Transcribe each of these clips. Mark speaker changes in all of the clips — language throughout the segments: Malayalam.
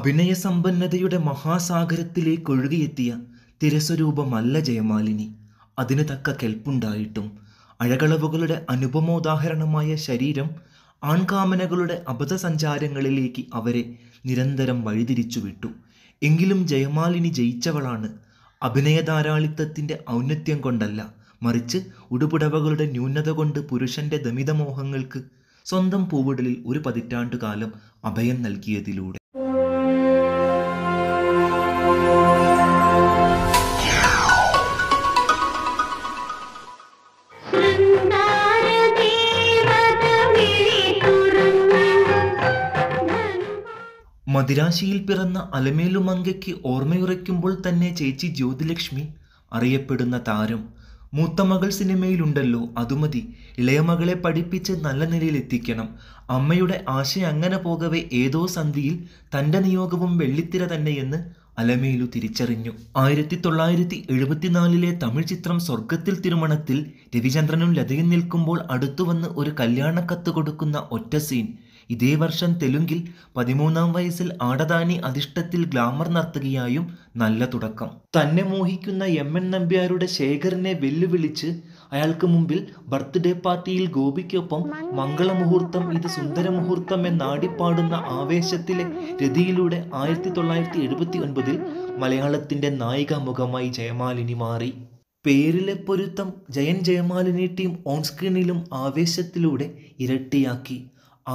Speaker 1: അഭിനയസമ്പന്നതയുടെ മഹാസാഗരത്തിലേക്ക് ഒഴുകിയെത്തിയ തിരസ്വരൂപമല്ല ജയമാലിനി അതിന് തക്ക കെൽപ്പുണ്ടായിട്ടും അഴകളവുകളുടെ അനുപമോദാഹരണമായ ശരീരം ആൺകാമനകളുടെ അബദ്ധസഞ്ചാരങ്ങളിലേക്ക് അവരെ നിരന്തരം വഴിതിരിച്ചു വിട്ടു എങ്കിലും ജയമാലിനി ജയിച്ചവളാണ് അഭിനയധാരാളിത്തത്തിൻ്റെ ഔന്നത്യം കൊണ്ടല്ല മറിച്ച് ഉടുപുടവകളുടെ ന്യൂനത കൊണ്ട് പുരുഷന്റെ ദമിതമോഹങ്ങൾക്ക് സ്വന്തം പൂവിടലിൽ ഒരു പതിറ്റാണ്ടുകാലം അഭയം നൽകിയതിലൂടെ മദിരാശിയിൽ പിറന്ന അലമേലു മങ്കയ്ക്ക് ഓർമ്മയുറയ്ക്കുമ്പോൾ തന്നെ ചേച്ചി ജ്യോതിലക്ഷ്മി അറിയപ്പെടുന്ന താരം മൂത്ത മകൾ സിനിമയിലുണ്ടല്ലോ അതുമതി ഇളയമകളെ പഠിപ്പിച്ച് നല്ല നിലയിൽ എത്തിക്കണം അമ്മയുടെ ആശയ അങ്ങനെ പോകവെ ഏതോ സന്ധിയിൽ തൻ്റെ നിയോഗവും വെള്ളിത്തിര തന്നെയെന്ന് അലമേലു തിരിച്ചറിഞ്ഞു ആയിരത്തി തൊള്ളായിരത്തി എഴുപത്തിനാലിലെ തമിഴ് ചിത്രം സ്വർഗത്തിൽ തിരുമണത്തിൽ രവിചന്ദ്രനും ലതയും നിൽക്കുമ്പോൾ അടുത്തുവന്ന് ഒരു കത്ത് കൊടുക്കുന്ന ഒറ്റ സീൻ ഇതേ വർഷം തെലുങ്കിൽ പതിമൂന്നാം വയസ്സിൽ ആടദാനി അധിഷ്ഠത്തിൽ ഗ്ലാമർ നർത്തകിയായും നല്ല തുടക്കം തന്നെ മോഹിക്കുന്ന എം എൻ നമ്പ്യാരുടെ ശേഖറിനെ വെല്ലുവിളിച്ച് അയാൾക്ക് മുമ്പിൽ ബർത്ത്ഡേ പാർട്ടിയിൽ ഗോപിക്കൊപ്പം മംഗളമുഹൂർത്തം ഇത് സുന്ദരമുഹൂർത്തം എന്നാടിപ്പാടുന്ന ആവേശത്തിലെ രതിയിലൂടെ ആയിരത്തി തൊള്ളായിരത്തി എഴുപത്തി ഒൻപതിൽ മലയാളത്തിന്റെ നായിക മുഖമായി ജയമാലിനി മാറി പേരിലെ പൊരുത്തം ജയൻ ജയമാലിനി ടീം ഓൺസ്ക്രീനിലും ആവേശത്തിലൂടെ ഇരട്ടിയാക്കി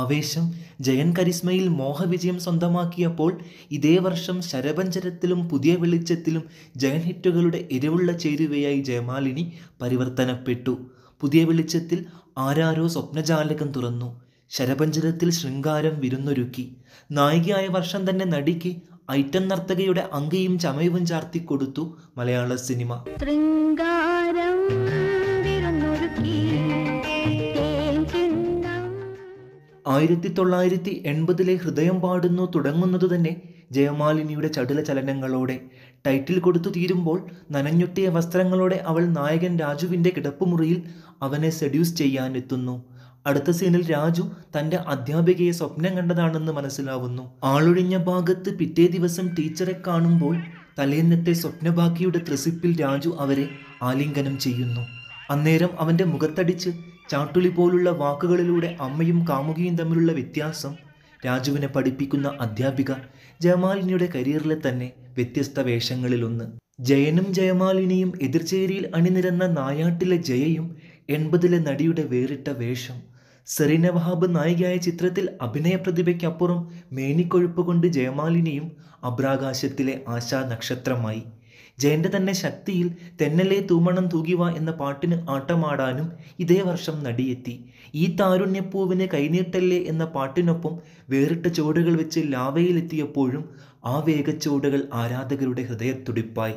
Speaker 1: ആവേശം ജയൻ കരിസ്മയിൽ മോഹവിജയം സ്വന്തമാക്കിയപ്പോൾ ഇതേ വർഷം ശരപഞ്ചരത്തിലും പുതിയ വെളിച്ചത്തിലും ജയൻ ഹിറ്റുകളുടെ എരിവുള്ള ചേരുവയായി ജയമാലിനി പരിവർത്തനപ്പെട്ടു പുതിയ വെളിച്ചത്തിൽ ആരാരോ സ്വപ്നജാലകം തുറന്നു ശരപഞ്ചരത്തിൽ ശൃംഗാരം വിരുന്നൊരുക്കി നായികയായ വർഷം തന്നെ നടിക്ക് ഐറ്റം നർത്തകയുടെ അങ്കയും ചമയവും ചാർത്തി കൊടുത്തു മലയാള സിനിമ ആയിരത്തി തൊള്ളായിരത്തി എൺപതിലെ ഹൃദയം പാടുന്നു തുടങ്ങുന്നത് തന്നെ ജയമാലിനിയുടെ ചടുല ചലനങ്ങളോടെ ടൈറ്റിൽ കൊടുത്തു തീരുമ്പോൾ നനഞ്ഞൊട്ടിയ വസ്ത്രങ്ങളോടെ അവൾ നായകൻ രാജുവിൻ്റെ കിടപ്പുമുറിയിൽ അവനെ സെഡ്യൂസ് ചെയ്യാനെത്തുന്നു അടുത്ത സീനിൽ രാജു തൻ്റെ അധ്യാപികയെ സ്വപ്നം കണ്ടതാണെന്ന് മനസ്സിലാവുന്നു ആളൊഴിഞ്ഞ ഭാഗത്ത് പിറ്റേ ദിവസം ടീച്ചറെ കാണുമ്പോൾ തലേന്നത്തെ സ്വപ്നബാക്കിയുടെ ത്രസിപ്പിൽ രാജു അവരെ ആലിംഗനം ചെയ്യുന്നു അന്നേരം അവൻ്റെ മുഖത്തടിച്ച് ചാട്ടുളി പോലുള്ള വാക്കുകളിലൂടെ അമ്മയും കാമുകിയും തമ്മിലുള്ള വ്യത്യാസം രാജുവിനെ പഠിപ്പിക്കുന്ന അധ്യാപിക ജയമാലിനിയുടെ കരിയറിലെ തന്നെ വ്യത്യസ്ത വേഷങ്ങളിലൊന്ന് ജയനും ജയമാലിനിയും എതിർചേരിയിൽ അണിനിരന്ന നായാട്ടിലെ ജയയും എൺപതിലെ നടിയുടെ വേറിട്ട വേഷം സെറീന വഹാബ് നായികയായ ചിത്രത്തിൽ അഭിനയ പ്രതിഭയ്ക്കപ്പുറം മേനിക്കൊഴുപ്പ് കൊണ്ട് ജയമാലിനിയും അബ്രാകാശത്തിലെ ആശാ നക്ഷത്രമായി ജയന്റെ തന്നെ ശക്തിയിൽ തെന്നലേ തൂമണം തൂകിവ എന്ന പാട്ടിന് ആട്ടമാടാനും ഇതേ വർഷം നടിയെത്തി ഈ താരുണ്യപ്പൂവിന് കൈനീട്ടല്ലേ എന്ന പാട്ടിനൊപ്പം വേറിട്ട ചുവടുകൾ വെച്ച് ലാവയിലെത്തിയപ്പോഴും ആ വേഗച്ചുവടുകൾ ആരാധകരുടെ ഹൃദയത്തുടിപ്പായി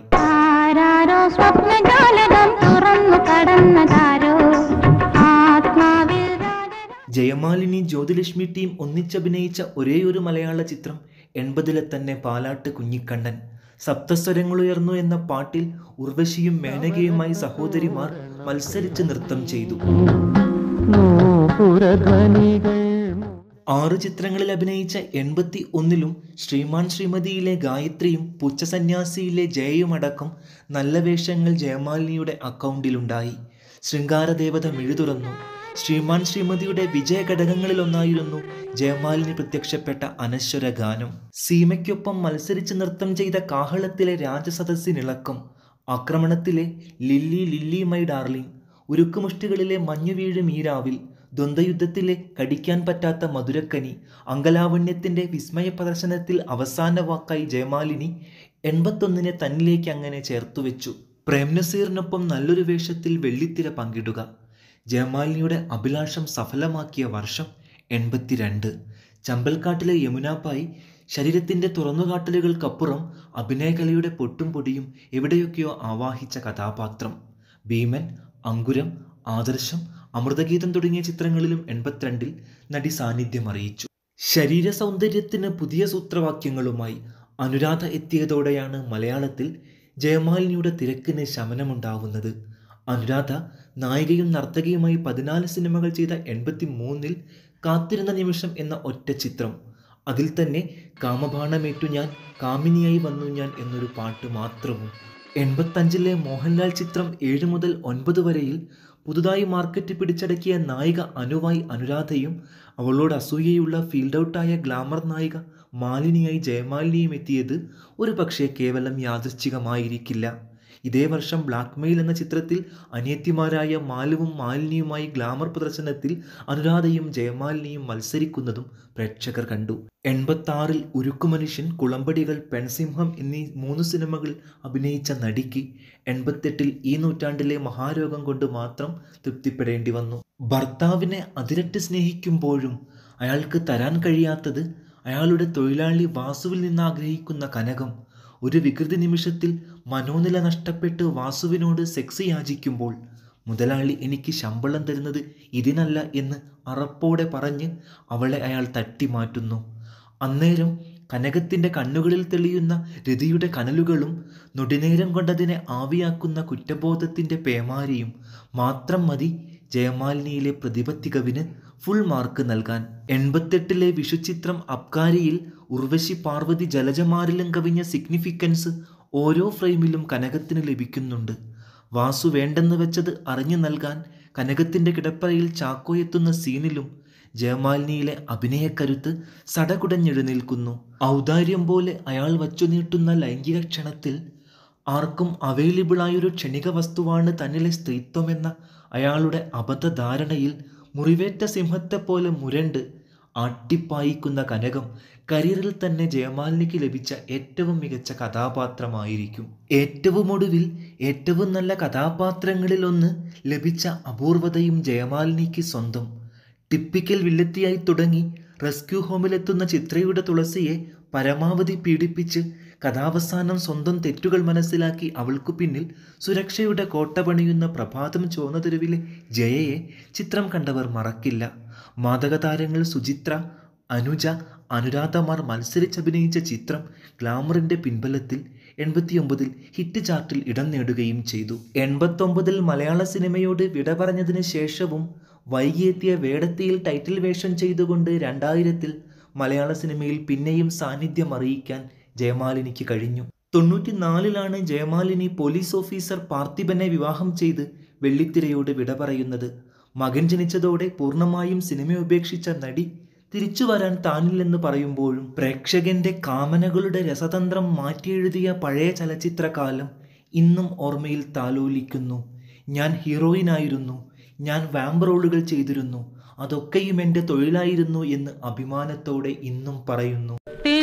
Speaker 1: ജയമാലിനി ജ്യോതിലക്ഷ്മി ടീം ഒന്നിച്ചഭിനയിച്ച ഒരേയൊരു മലയാള ചിത്രം എൺപതിലെ തന്നെ പാലാട്ട് കുഞ്ഞിക്കണ്ണൻ ഉയർന്നു എന്ന പാട്ടിൽ ഉർവശിയും മേനകയുമായി സഹോദരിമാർ മത്സരിച്ച് നൃത്തം ചെയ്തു ആറ് ചിത്രങ്ങളിൽ അഭിനയിച്ച എൺപത്തി ഒന്നിലും ശ്രീമാൻ ശ്രീമതിയിലെ ഗായത്രിയും പുച്ഛസന്യാസിയിലെ ജയയുമടക്കം നല്ല വേഷങ്ങൾ ജയമാലിനിയുടെ അക്കൗണ്ടിലുണ്ടായി ശൃംഗാരദേവത മിഴുതുറന്നു ശ്രീമാൻ ശ്രീമതിയുടെ ഒന്നായിരുന്നു ജയമാലിന് പ്രത്യക്ഷപ്പെട്ട അനശ്വര ഗാനം സീമയ്ക്കൊപ്പം മത്സരിച്ച് നൃത്തം ചെയ്ത കാഹളത്തിലെ രാജസദസ്സിനിളക്കം ആക്രമണത്തിലെ ലില്ലി ലില്ലി മൈ ഡാർലിംഗ് ഉരുക്കുമുഷ്ടികളിലെ മഞ്ഞുവീഴും മീരാവിൽ ദ്വന്ദ്യുദ്ധത്തിലെ കടിക്കാൻ പറ്റാത്ത മധുരക്കനി അങ്കലാവണ്യത്തിന്റെ വിസ്മയ പ്രദർശനത്തിൽ അവസാന വാക്കായി ജയമാലിനി എൺപത്തൊന്നിനെ തന്നിലേക്ക് അങ്ങനെ ചേർത്തുവെച്ചു പ്രേംനസീറിനൊപ്പം നല്ലൊരു വേഷത്തിൽ വെള്ളിത്തിര പങ്കിടുക ജയമാലിനിയുടെ അഭിലാഷം സഫലമാക്കിയ വർഷം എൺപത്തിരണ്ട് ചമ്പൽക്കാട്ടിലെ യമുനാപ്പായി ശരീരത്തിൻ്റെ തുറന്നുകാട്ടലുകൾക്കപ്പുറം അഭിനയകലയുടെ പൊട്ടും പൊടിയും എവിടെയൊക്കെയോ ആവാഹിച്ച കഥാപാത്രം ഭീമൻ അങ്കുരം ആദർശം അമൃതഗീതം തുടങ്ങിയ ചിത്രങ്ങളിലും എൺപത്തിരണ്ടിൽ നടി സാന്നിധ്യം അറിയിച്ചു ശരീര സൗന്ദര്യത്തിന് പുതിയ സൂത്രവാക്യങ്ങളുമായി അനുരാധ എത്തിയതോടെയാണ് മലയാളത്തിൽ ജയമാലിനിയുടെ തിരക്കിന് ശമനമുണ്ടാവുന്നത് അനുരാധ നായികയും നർത്തകിയുമായി പതിനാല് സിനിമകൾ ചെയ്ത എൺപത്തി മൂന്നിൽ കാത്തിരുന്ന നിമിഷം എന്ന ഒറ്റ ചിത്രം അതിൽ തന്നെ കാമബാണമേറ്റു ഞാൻ കാമിനിയായി വന്നു ഞാൻ എന്നൊരു പാട്ട് മാത്രവും എൺപത്തഞ്ചിലെ മോഹൻലാൽ ചിത്രം ഏഴ് മുതൽ ഒൻപത് വരെയിൽ പുതുതായി മാർക്കറ്റ് പിടിച്ചടക്കിയ നായിക അനുവായി അനുരാധയും അവളോട് അസൂയയുള്ള ഫീൽഡ് ഔട്ടായ ഗ്ലാമർ നായിക മാലിനിയായി ജയമാലിനിയും എത്തിയത് ഒരു പക്ഷേ കേവലം യാദൃശ്ചികമായിരിക്കില്ല ഇതേ വർഷം മെയിൽ എന്ന ചിത്രത്തിൽ അനിയത്തിമാരായ മാലുവും മാലിനിയുമായി ഗ്ലാമർ പ്രദർശനത്തിൽ അനുരാധയും ജയമാലിനിയും മത്സരിക്കുന്നതും പ്രേക്ഷകർ കണ്ടു എൺപത്താറിൽ മനുഷ്യൻ കുളമ്പടികൾ പെൺസിംഹം എന്നീ മൂന്ന് സിനിമകൾ അഭിനയിച്ച നടിക്ക് എൺപത്തെട്ടിൽ ഈ നൂറ്റാണ്ടിലെ മഹാരോഗം കൊണ്ട് മാത്രം തൃപ്തിപ്പെടേണ്ടി വന്നു ഭർത്താവിനെ അതിരട്ട് സ്നേഹിക്കുമ്പോഴും അയാൾക്ക് തരാൻ കഴിയാത്തത് അയാളുടെ തൊഴിലാളി വാസുവിൽ നിന്ന് ആഗ്രഹിക്കുന്ന കനകം ഒരു വികൃതി നിമിഷത്തിൽ മനോനില നഷ്ടപ്പെട്ട് വാസുവിനോട് സെക്സ് യാചിക്കുമ്പോൾ മുതലാളി എനിക്ക് ശമ്പളം തരുന്നത് ഇതിനല്ല എന്ന് അറപ്പോടെ പറഞ്ഞ് അവളെ അയാൾ തട്ടി മാറ്റുന്നു അന്നേരം കനകത്തിൻ്റെ കണ്ണുകളിൽ തെളിയുന്ന രതിയുടെ കനലുകളും നൊടിനേരം കൊണ്ടതിനെ ആവിയാക്കുന്ന കുറ്റബോധത്തിൻ്റെ പേമാരിയും മാത്രം മതി ജയമാലിനിയിലെ പ്രതിപത്തികവിന് ഫുൾ മാർക്ക് നൽകാൻ എൺപത്തെട്ടിലെ വിഷുചിത്രം അബ്കാരിയിൽ ഉർവശി പാർവതി ജലജമാരിലും കവിഞ്ഞ സിഗ്നിഫിക്കൻസ് ഓരോ ഫ്രെയിമിലും കനകത്തിന് ലഭിക്കുന്നുണ്ട് വാസു വേണ്ടെന്ന് വെച്ചത് അറിഞ്ഞു നൽകാൻ കനകത്തിൻ്റെ കിടപ്പറയിൽ ചാക്കോ എത്തുന്ന സീനിലും ജയമാലിനിയിലെ അഭിനയക്കരുത്ത് സടകുടഞ്ഞെഴുന്നേൽക്കുന്നു ഔദാര്യം പോലെ അയാൾ നീട്ടുന്ന ലൈംഗിക ക്ഷണത്തിൽ ആർക്കും അവൈലബിളായൊരു ക്ഷണിക വസ്തുവാണ് തന്നിലെ സ്ത്രീത്വമെന്ന അയാളുടെ അബദ്ധധാരണയിൽ മുറിവേറ്റ സിംഹത്തെപ്പോലെ മുരണ്ട് ആട്ടിപ്പായിക്കുന്ന കനകം കരിയറിൽ തന്നെ ജയമാലിനിക്ക് ലഭിച്ച ഏറ്റവും മികച്ച കഥാപാത്രമായിരിക്കും ഏറ്റവും ഒടുവിൽ ഏറ്റവും നല്ല കഥാപാത്രങ്ങളിൽ ഒന്ന് ലഭിച്ച അപൂർവതയും ജയമാലിനിക്ക് സ്വന്തം ടിപ്പിക്കൽ വില്ലത്തിയായി തുടങ്ങി റെസ്ക്യൂ ഹോമിലെത്തുന്ന ചിത്രയുടെ തുളസിയെ പരമാവധി പീഡിപ്പിച്ച് കഥാവസാനം സ്വന്തം തെറ്റുകൾ മനസ്സിലാക്കി അവൾക്കു പിന്നിൽ സുരക്ഷയുടെ കോട്ട പണിയുന്ന പ്രഭാതം ചുവന്ന തെരുവിലെ ജയയെ ചിത്രം കണ്ടവർ മറക്കില്ല താരങ്ങൾ സുചിത്ര അനുജ അനുരാധമാർ മത്സരിച്ചഭിനയിച്ച ചിത്രം ഗ്ലാമറിൻ്റെ പിൻബലത്തിൽ എൺപത്തിയൊമ്പതിൽ ഹിറ്റ് ചാർട്ടിൽ ഇടം നേടുകയും ചെയ്തു എൺപത്തൊമ്പതിൽ മലയാള സിനിമയോട് വിട പറഞ്ഞതിന് ശേഷവും വൈകിയെത്തിയ വേടത്തിയിൽ ടൈറ്റിൽ വേഷം ചെയ്തുകൊണ്ട് രണ്ടായിരത്തിൽ മലയാള സിനിമയിൽ പിന്നെയും സാന്നിധ്യം അറിയിക്കാൻ ജയമാലിനിക്ക് കഴിഞ്ഞു തൊണ്ണൂറ്റിനാലിലാണ് ജയമാലിനി പോലീസ് ഓഫീസർ പാർത്ഥിബനെ വിവാഹം ചെയ്ത് വെള്ളിത്തിരയോട് വിട പറയുന്നത് മകൻ ജനിച്ചതോടെ പൂർണ്ണമായും സിനിമ ഉപേക്ഷിച്ച നടി തിരിച്ചു വരാൻ താനില്ലെന്ന് പറയുമ്പോഴും പ്രേക്ഷകന്റെ കാമനകളുടെ രസതന്ത്രം മാറ്റിയെഴുതിയ പഴയ ചലച്ചിത്രകാലം ഇന്നും ഓർമ്മയിൽ താലോലിക്കുന്നു ഞാൻ ഹീറോയിനായിരുന്നു ഞാൻ വാമ്പ് റോളുകൾ ചെയ്തിരുന്നു അതൊക്കെയും എൻ്റെ തൊഴിലായിരുന്നു എന്ന് അഭിമാനത്തോടെ ഇന്നും പറയുന്നു